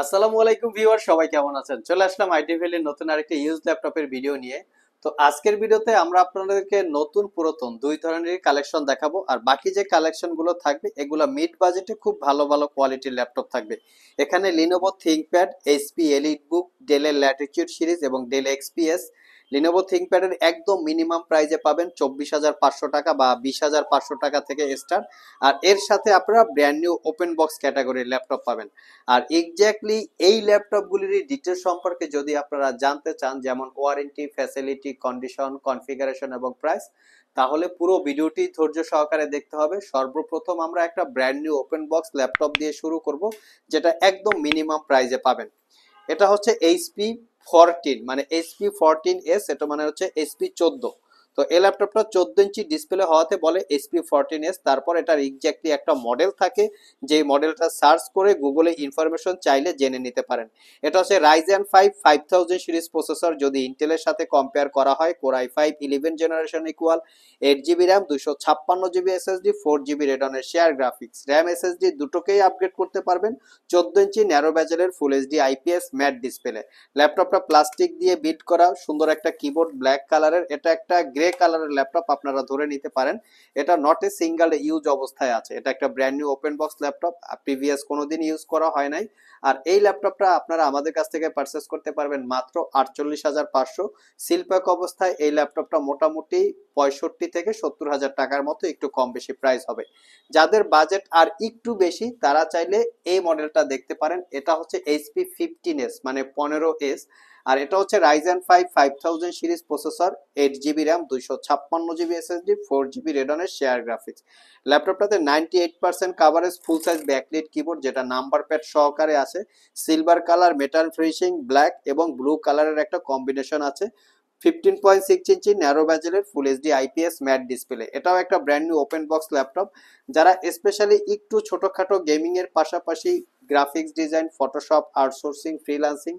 আসসালামু আলাইকুম ভিউয়ার সবাই কেমন আছেন চলে আসলাম আইটি ভ্যালির নতুন আরেকটা ইউজ ল্যাপটপের ভিডিও নিয়ে তো আজকের ভিডিওতে আমরা আপনাদেরকে নতুন পুরাতন দুই ধরনের কালেকশন দেখাবো আর বাকি যে কালেকশনগুলো থাকবে এগুলো মিড বাজেটে খুব ভালো ভালো কোয়ালিটির ল্যাপটপ থাকবে এখানে Lenovo ThinkPad HP Elite Book ডেলের ল্যাটিচিউড সিরিজ এবং ডেল এক্সপিএস লিনোভো থিঙ্কপ্যাডের একদম মিনিমাম প্রাইজে পাবেন চব্বিশ হাজার পাঁচশো টাকা বা বিশ হাজার পাঁচশো টাকা থেকে স্টার্ট আর এর সাথে আপনারা ব্র্যান্ড নিউ ওপেন বক্স ক্যাটাগরির ল্যাপটপ পাবেন আর এক্স্যাক্টলি এই ল্যাপটপগুলির ডিটেল সম্পর্কে যদি আপনারা জানতে চান যেমন ওয়ারেন্টি ফ্যাসিলিটি কন্ডিশন কনফিগারেশন এবং প্রাইস তাহলে পুরো ভিডিওটি ধৈর্য সহকারে দেখতে হবে সর্বপ্রথম আমরা একটা brand new open box laptop দিয়ে শুরু করব যেটা একদম মিনিমাম প্রাইজে পাবেন এটা হচ্ছে এইচপি ফরটিন মানে এসপি ফরটিন এস এটা মানে হচ্ছে এসপি চোদ্দ তো এই ল্যাপটপটা চোদ্দ ইঞ্চি ডিসপ্লে হওয়াতে বলে এসপি ফরটিন এস তারপর এটার এক্স্যাক্টলি একটা মডেল থাকে যে মডেলটা সার্চ করে গুগলে ইনফরমেশন চাইলে জেনে নিতে পারেন এটা হচ্ছে Ryzen five five thousand series processor যদি ইন্টেলের সাথে কম্পেয়ার করা হয় core i five eleven generation equal eight GB RAM দুশো ছাপ্পান্ন জিবি এসএসডি ফোর জিবি রেডনের শেয়ার গ্রাফিক্স র্যাম এসএসডি দুটোকেই আপগ্রেড করতে পারবেন চোদ্দ ইঞ্চি ন্যারো ব্যাজেলের full HD IPS matte display ল্যাপটপটা প্লাস্টিক দিয়ে বিট করা সুন্দর একটা কিবোর্ড ব্ল্যাক কালারের এটা একটা গ্রে কালারের ল্যাপটপ আপনারা ধরে নিতে পারেন এটা নট এ সিঙ্গেল ইউজ অবস্থায় আছে এটা একটা brand new open box laptop previous কোনোদিন ইউজ করা হয় নাই আর এই ল্যাপটপটা আপনারা আমাদের কাছ থেকে পারচেস করতে পারবেন মাত্র আটচল্লিশ হাজার পাঁচশো শিল্পক অবস্থায় এই ল্যাপটপটা মোটামুটি পঁয়ষট্টি থেকে সত্তর হাজার টাকার মতো একটু কম বেশি প্রাইস হবে যাদের বাজেট আর একটু বেশি তারা চাইলে এই মডেলটা দেখতে পারেন এটা হচ্ছে এইচপি ফিফটিন এস মানে পনেরো এস আর এটা হচ্ছে Ryzen five five thousand series processor eight GB RAM দুইশো ছাপ্পান্ন জিবি এসএসডি ফোর জিবি রেডনের শেয়ার গ্রাফিক্স ল্যাপটপটাতে ninety eight percent coverage full size backlit keyboard যেটা নাম্বার প্যাড সহকারে আছে silver colour metal finishing black এবং ব্লু কালারের একটা কম্বিনেশন আছে ফিফটিন পয়েন্ট সিক্স ইঞ্চি ন্যারো ব্যাজেলের full HD IPS matte display এটাও একটা brand new open box laptop যারা স্পেশালি একটু ছোটোখাটো গেমিংয়ের পাশাপাশি graphics design Photoshop outsourcing freelancing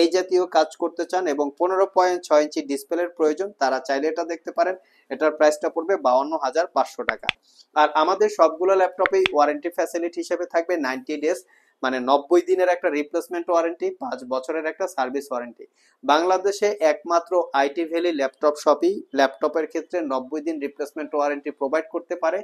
এই জাতীয় কাজ করতে চান এবং পনেরো পয়েন্ট ছয় ইঞ্চি ডিসপ্লের প্রয়োজন তারা চাইলে এটা দেখতে পারেন এটার প্রাইসটা পড়বে বাউন্ন হাজার পাঁচশো টাকা আর আমাদের সবগুলো ল্যাপটপেই ওয়ারেন্টি ফ্যাসিলিটি হিসেবে থাকবে নাইনটি ডেজ মানে নব্বই দিনের একটা রিপ্লেসমেন্ট ওয়ারেন্টি পাঁচ বছরের একটা সার্ভিস ওয়ারেন্টি বাংলাদেশে একমাত্র আইটি ভ্যালি ল্যাপটপ শপই ল্যাপটপের ক্ষেত্রে নব্বই দিন রিপ্লেসমেন্ট ওয়ারেন্টি প্রোভাইড করতে পারে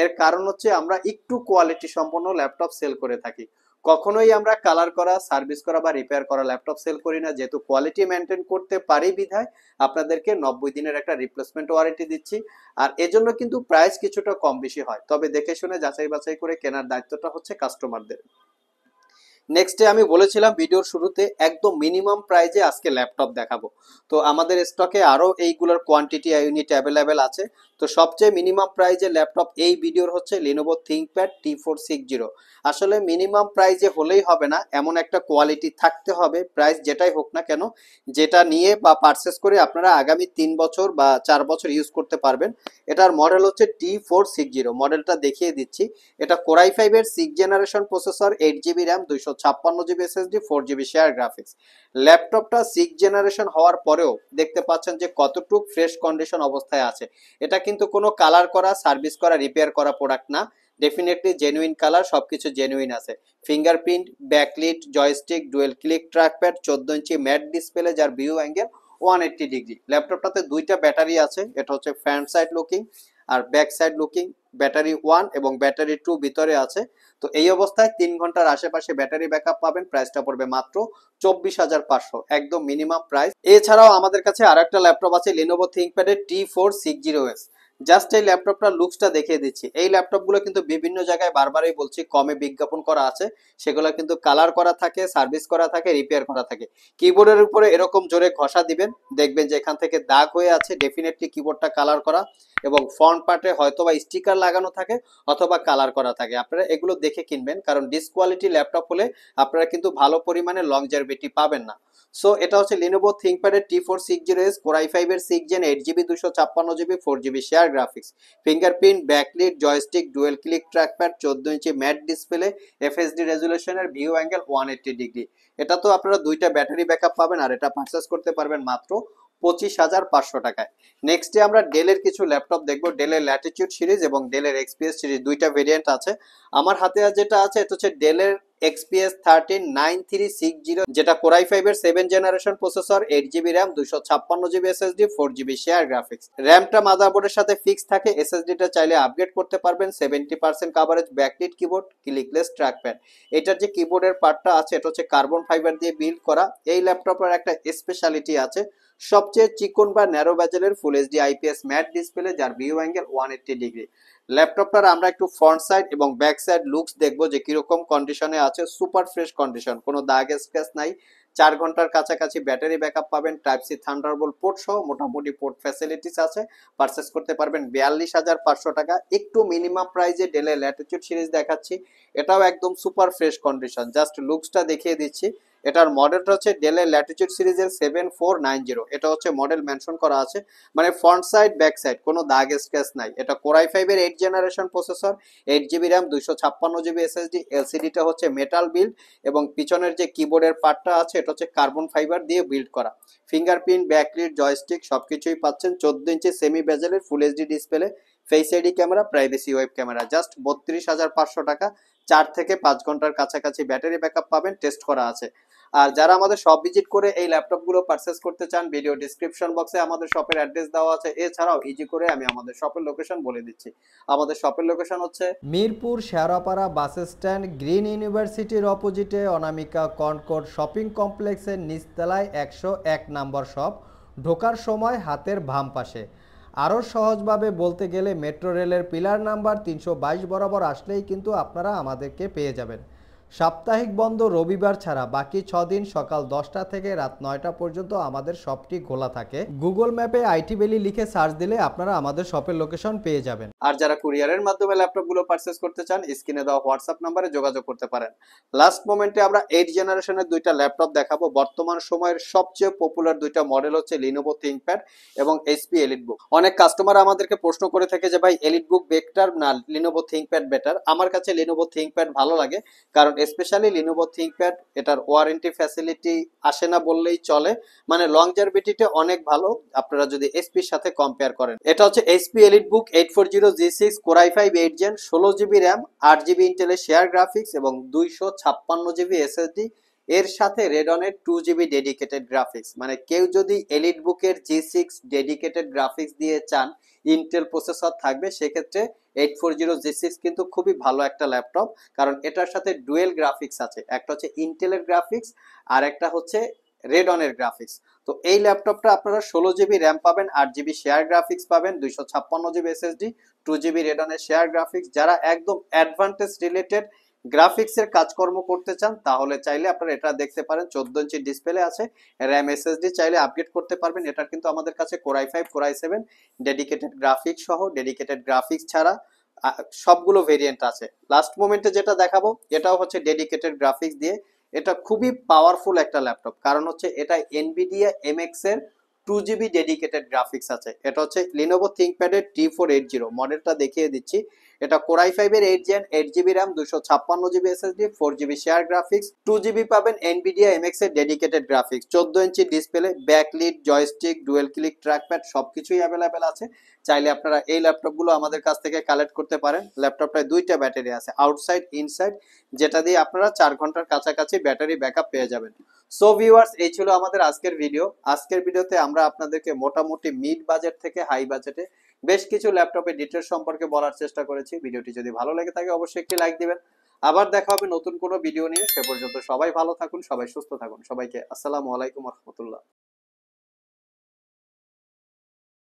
এর কারণ হচ্ছে আমরা একটু কোয়ালিটি সম্পন্ন ল্যাপটপ সেল করে থাকি কখনোই আমরা কালার করা সার্ভিস করা বা রিপেয়ার করা ল্যাপটপ সেল করি না যেহেতু কোয়ালিটি মেনটেন করতে পারি বিধায় আপনাদেরকে নব্বই দিনের একটা রিপ্লেসমেন্ট ওয়ারেন্টি দিচ্ছি আর এজন্য কিন্তু প্রাইস কিছুটা কম বেশি হয় তবে দেখে শুনে যাচাই বাছাই করে কেনার দায়িত্বটা হচ্ছে কাস্টমারদের নেক্সটে আমি বলেছিলাম ভিডিওর শুরুতে একদম মিনিমাম প্রাইজে আজকে ল্যাপটপ দেখাবো তো আমাদের স্টকে আরও এইগুলোর কোয়ান্টিটি ইউনিট অ্যাভেলেবেল আছে তো সবচেয়ে মিনিমাম প্রাইজে ল্যাপটপ এই ভিডিওর হচ্ছে Lenovo ThinkPad T four six zero আসলে মিনিমাম প্রাইজে হলেই হবে না এমন একটা কোয়ালিটি থাকতে হবে প্রাইস যেটাই হোক না কেন যেটা নিয়ে বা পারচেস করে আপনারা আগামী তিন বছর বা চার বছর ইউজ করতে পারবেন এটার মডেল হচ্ছে টি ফোর সিক্স জিরো মডেলটা দেখিয়ে দিচ্ছি এটা কোরাই ফাইভের six generation processor eight GB RAM দুইশো ছাপ্পান্ন GB SSD four GB share graphics ল্যাপটপটা সিক্স জেনারেশন হওয়ার পরেও দেখতে পাচ্ছেন যে কতটুক ফ্রেশ কন্ডিশন অবস্থায় আছে এটাকে কিন্তু কোনো কালার করা সার্ভিস করা রিপেয়ার করা প্রোডাক্ট না ডেফিনেটলি জেনুইন কালার সব কিছু জেনুইন আছে fingerprint backlit joystick dual click trackpad চোদ্দ ইঞ্চি ম্যাট ডিসপ্লে যার view angle one eighty degree ল্যাপটপটাতে দুইটা ব্যাটারি আছে এটা হচ্ছে ফ্রন্ট সাইড লুকিং আর back side looking battery one এবং ব্যাটারি টু ভিতরে আছে তো এই অবস্থায় তিন ঘন্টার আশেপাশে ব্যাটারি ব্যাকআপ পাবেন প্রাইসটা পড়বে মাত্র চব্বিশ হাজার পাঁচশো একদম মিনিমাম প্রাইস এছাড়াও আমাদের কাছে আর একটা ল্যাপটপ আছে লিনোভো থিঙ্কপ্যাডের T four six zero S just এই ল্যাপটপটা লুকসটা দেখিয়ে দিচ্ছি এই ল্যাপটপগুলো কিন্তু বিভিন্ন জায়গায় বারবারই বলছি কমে বিজ্ঞাপন করা আছে সেগুলো কিন্তু কালার করা থাকে সার্ভিস করা থাকে রিপেয়ার করা থাকে কিবোর্ডের উপরে এরকম জোরে ঘষা দিবেন দেখবেন যে এখান থেকে দাগ হয়ে আছে ডেফিনেটলি কিবোর্ডটা কালার করা এবং ফ্রন্ট পার্টে হয়তো বা স্টিকার লাগানো থাকে অথবা কালার করা থাকে আপনারা এগুলো দেখে কিনবেন কারণ ডিসকোয়ালিটি ল্যাপটপ হলে আপনারা কিন্তু ভালো পরিমাণে লং জার্বিটি পাবেন না সো এটা হচ্ছে লিনোভো থিঙ্কপ্যাডের T four six zero S core i ফাইভের সিক্স জেন এইট জিবি দুশো ছাপ্পান্ন GB four GB share graphics fingerprint backlit joystick dual click trackpad চোদ্দ ইঞ্চি ম্যাট ডিসপ্লে এফএসডি রেজুলেশনের view angle one eighty degree এটা তো আপনারা দুইটা ব্যাটারি ব্যাকআপ পাবেন আর এটা পারচেস করতে পারবেন মাত্র পঁচিশ হাজার পাঁচশো টাকায় নেক্সট ডে আমরা ডেলের কিছু ল্যাপটপ দেখব ডেলের ল্যাটিচিউড সিরিজ এবং ডেলের এক্সপিএস সিরিজ দুইটা ভেরিয়েন্ট আছে আমার হাতে যেটা আছে এটা হচ্ছে ডেলের XPS thirteen nine three six zero যেটা কোরাই ফাইভ এর seven generation processor eight GB RAM দুশো ছাপ্পান্ন GB SSD four GB share graphics র্যামটা বোর্ডের সাথে ফিক্স থাকে এসএসডিটা চাইলে আপগ্রেড করতে পারবেন seventy percent coverage backlit keyboard clickless trackpad এটার যে কিবোর্ডের পার্টটা আছে এটা হচ্ছে কার্বন ফাইবার দিয়ে বিল্ড করা এই ল্যাপটপের একটা স্পেশালিটি আছে সবচেয়ে চিকন বা ন্যারো ব্যাজেলের full HD IPS matte display যার view angle one eighty degree ল্যাপটপটার আমরা একটু ফ্রন্ট সাইড এবং ব্যাক সাইড লুকস দেখবো যে কীরকম কন্ডিশনে আছে সুপার ফ্রেশ কন্ডিশন কোনো দাগ স্ক্র্যাচ নাই চার ঘন্টার কাছাকাছি ব্যাটারি আপ পাবেন টাইপ সি থান্ডারবোল্ট পোর্ট সহ মোটামুটি পোর্ট ফ্যাসিলিটিস আছে পারচেস করতে পারবেন বিয়াল্লিশ হাজার পাঁচশো টাকা একটু মিনিমাম প্রাইজে ডেলে ল্যাটিচিউড সিরিজ দেখাচ্ছি এটাও একদম সুপার ফ্রেশ কন্ডিশন জাস্ট লুকসটা দেখিয়ে দিচ্ছি এটার মডেলটা হচ্ছে ডেলের ল্যাটিচিউড সিরিজের সেভেন ফোর নাইন জিরো এটা হচ্ছে মডেল মেনশন করা আছে মানে ফ্রন্ট সাইড ব্যাক সাইড কোনো দাগ স্ক্যাচ নাই এটা কোরাই ফাইভের eight generation processor eight GB RAM দুইশো ছাপ্পান্ন জিবি এসএসডি এলসিডিটা হচ্ছে মেটাল বিল্ড এবং পিছনের যে কিবোর্ডের পার্টটা আছে এটা হচ্ছে কার্বন ফাইবার দিয়ে বিল্ড করা ফিঙ্গারপ্রিন্ট ব্যাকলিড জয়স্টিক সব কিছুই পাচ্ছেন চোদ্দ ইঞ্চি সেমি বেজেলের full HD display face ID camera privacy web camera just বত্রিশ হাজার পাঁচশো টাকা চার থেকে পাঁচ ঘন্টার কাছাকাছি ব্যাটারি ব্যাকআপ পাবেন টেস্ট করা আছে আর যারা আমাদের শপ ভিজিট করে এই ল্যাপটপগুলো পারচেস করতে চান ভিডিও ডিসক্রিপশন বক্সে আমাদের শপের অ্যাড্রেস দেওয়া আছে এছাড়াও ইজি করে আমি আমাদের শপের লোকেশন বলে দিচ্ছি আমাদের শপের লোকেশন হচ্ছে Mirpur Shewrapara bus stand green ইউনিভার্সিটির অপোজিটে অনামিকা কনকোড শপিং কমপ্লেক্সের নিচতলায় একশো এক নম্বর শপ ঢোকার সময় হাতের বাম পাশে আরও সহজভাবে বলতে গেলে মেট্রো রেলের পিলার নাম্বার তিনশো বরাবর আসলেই কিন্তু আপনারা আমাদেরকে পেয়ে যাবেন সাপ্তাহিক বন্ধ রবিবার ছাড়া বাকি ছ দিন সকাল দশটা থেকে রাত নয়টা পর্যন্ত আমাদের শপটি খোলা থাকে গুগল ম্যাপে আইটি বেলি লিখে সার্চ দিলে আপনারা আমাদের শপের লোকেশন পেয়ে যাবেন আর যারা কুরিয়ারের মাধ্যমে ল্যাপটপগুলো পারচেস করতে চান স্ক্রিনে দেওয়া হোয়াটসঅ্যাপ নাম্বারে যোগাযোগ করতে পারেন লাস্ট মোমেন্টে আমরা এইট জেনারেশনের দুইটা ল্যাপটপ দেখাবো বর্তমান সময়ের সবচেয়ে পপুলার দুইটা মডেল হচ্ছে লিনোভো থিঙ্কপ্যাড এবং এইচপি এলিট বুক অনেক কাস্টমার আমাদেরকে প্রশ্ন করে থাকে যে ভাই এলিট বুক বেটার না লিনোভো থিঙ্কপ্যাড বেটার আমার কাছে লিনোভো থিঙ্কপ্যাড ভালো লাগে কারণ স্পেশালি লিনোভো থিঙ্কপ্যাড এটার ওয়ারেন্টি ফ্যাসিলিটি আসে না বললেই চলে মানে লং জার্বিটিতে অনেক ভালো আপনারা যদি এসপির সাথে কম্পেয়ার করেন এটা হচ্ছে HP Elite Book eight four zero G six core i five eight gen ষোলো জিবি র্যাম আট জিবি ইন্টেলের শেয়ার গ্রাফিক্স এবং দুইশো ছাপ্পান্ন জিবি এসএসডি এর সাথে রেডনের টু জিবি ডেডিকেটেড গ্রাফিক্স মানে কেউ যদি এলিট বুকের জি সিক্স ডেডিকেটেড গ্রাফিক্স দিয়ে চান ইন্টেল প্রসেসর থাকবে সেক্ষেত্রে eight four zero G six কিন্তু খুবই ভালো একটা ল্যাপটপ কারণ এটার সাথে ডুয়েল গ্রাফিক্স আছে একটা হচ্ছে ইন্টেলের গ্রাফিক্স আর একটা হচ্ছে রেডনের গ্রাফিক্স তো এই ল্যাপটপটা আপনারা ষোলো জিবি র্যাম পাবেন আট জিবি শেয়ার গ্রাফিক্স পাবেন দুইশো ছাপ্পান্ন জিবি এসএসডি টু জিবি রেডনের শেয়ার গ্রাফিক্স যারা একদম অ্যাডভান্টেজ রিলেটেড গ্রাফিক্সের কাজকর্ম করতে চান তাহলে চাইলে আপনারা এটা দেখতে পারেন চোদ্দ ইঞ্চি ডিসপ্লে আছে র্যাম এসএসডি চাইলে আপডেট করতে পারবেন এটার কিন্তু আমাদের কাছে core i five core i seven dedicated graphics সহ ডেডিকেটেড গ্রাফিক্স ছাড়া সবগুলো ভেরিয়েন্ট আছে লাস্ট মোমেন্টে যেটা দেখাবো এটাও হচ্ছে ডেডিকেটেড গ্রাফিক্স দিয়ে এটা খুবই পাওয়ারফুল একটা ল্যাপটপ কারণ হচ্ছে এটা এনবিডিয়া এমএক্স এর টু জিবি ডেডিকেটেড গ্রাফিক্স আছে এটা হচ্ছে লিনোভো থিঙ্কপ্যাডের টি ফোর এইট জিরো মডেলটা দেখিয়ে দিচ্ছি এটা কোরাই ফাইভের eight gen eight GB RAM দুশো ছাপ্পান্ন GB SSD four GB share graphics two GB পাবেন এনবিডিয়া এক্স এর ডেডিকেটেড গ্রাফিক্স চোদ্দ ইঞ্চি display backlit joystick dual click trackpad সবকিছুই অ্যাভেলেবেল আছে চাইলে আপনারা এই ল্যাপটপগুলো আমাদের কাছ থেকে কালেক্ট করতে পারেন ল্যাপটপটায় দুইটা ব্যাটারি আছে আউটসাইড ইনসাইড যেটা দিয়ে আপনারা চার ঘন্টার কাছাকাছি ব্যাটারি ব্যাকআপ পেয়ে যাবেন সো ভিউয়ার্স এই ছিল আমাদের আজকের ভিডিও আজকের ভিডিওতে আমরা আপনাদেরকে মোটামুটি মিড বাজেট থেকে হাই বাজেটে বেশ কিছু ল্যাপটপের ডিটেল সম্পর্কে বলার চেষ্টা করেছি ভিডিওটি যদি ভালো লাগে থাকে অবশ্যই একটি লাইক দিবেন আবার দেখা হবে নতুন কোনো ভিডিও নিয়ে সে পর্যন্ত সবাই ভালো থাকুন সবাই সুস্থ থাকুন সবাইকে আসসালামু আলাইকুম রহমতুল্লাহ